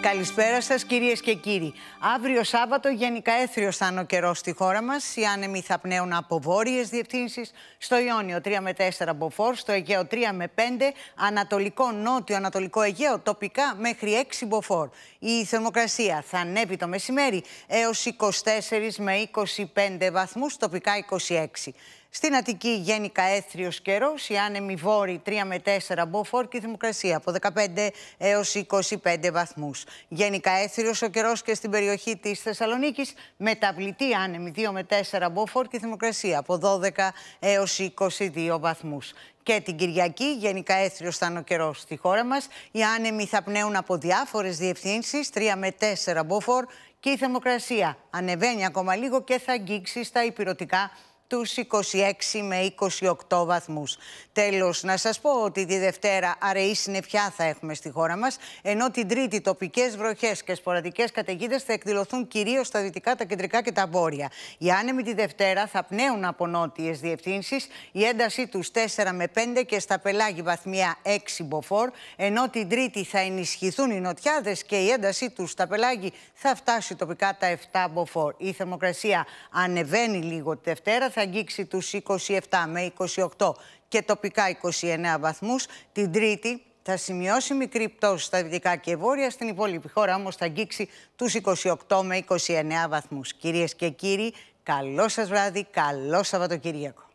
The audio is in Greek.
Καλησπέρα σας κυρίες και κύριοι. Αύριο Σάββατο, γενικά έθριο θα είναι ο καιρός στη χώρα μας. Οι άνεμοι θα πνέουν από βόρειες διευθύνσεις. Στο Ιόνιο 3 με 4 μποφόρ, στο Αιγαίο 3 με 5, Ανατολικό, Νότιο, Ανατολικό Αιγαίο τοπικά μέχρι 6 μποφόρ. Η θερμοκρασία θα ανέβει το μεσημέρι έως 24 με 25 βαθμούς, τοπικά 26. Στην Αττική γενικά έθριος καιρός, η άνεμοι βόρη 3 με 4 μποφόρ και θερμοκρασία από 15 έως 25 βαθμούς. Γενικά έθριος ο καιρός και στην περιοχή της Θεσσαλονίκης μεταβλητή άνεμοι 2 με 4 μποφόρ και θερμοκρασία από 12 έως 22 βαθμούς και την Κυριακή. Γενικά έθριος θα είναι ο καιρός στη χώρα μας. Οι άνεμοι θα πνέουν από διάφορες διευθύνσεις, 3 με 4 μποφόρ και η θερμοκρασία ανεβαίνει ακόμα λίγο και θα αγγίξει στα υπηρετικά τους 26 με 28 βαθμούς. Τέλος, να σας πω ότι τη Δευτέρα αραιή συννεφιά θα έχουμε στη χώρα μας, ενώ την Τρίτη τοπικές βροχές και σποραδικές καταιγίδες θα εκδηλωθούν κυρίως στα δυτικά, τα κεντρικά και τα βόρεια. Οι άνεμοι τη Δευτέρα θα πνέουν από νότιες διευθύνσεις, η έντασή τους 4 με 5 και στα πελάγη βαθμία 6 μποφόρ, ενώ την Τρίτη θα ενισχυθούν οι νοτιάδες και η έντασή τους στα πελάγη θα φτάσει τοπικά τα 7 μποφόρ. Η θερμοκρασία ανεβαίνει λίγο τη Δευτέρα, θα αγγίξει τους 27 με 28 και τοπικά 29 βαθμούς. Την Τρίτη θα σημειώσει μικρή πτώση στα δυτικά και βόρεια. Στην υπόλοιπη χώρα όμως θα αγγίξει τους 28 με 29 βαθμούς. Κυρίες και κύριοι, καλό σας βράδυ, καλό Σαββατοκύριακο.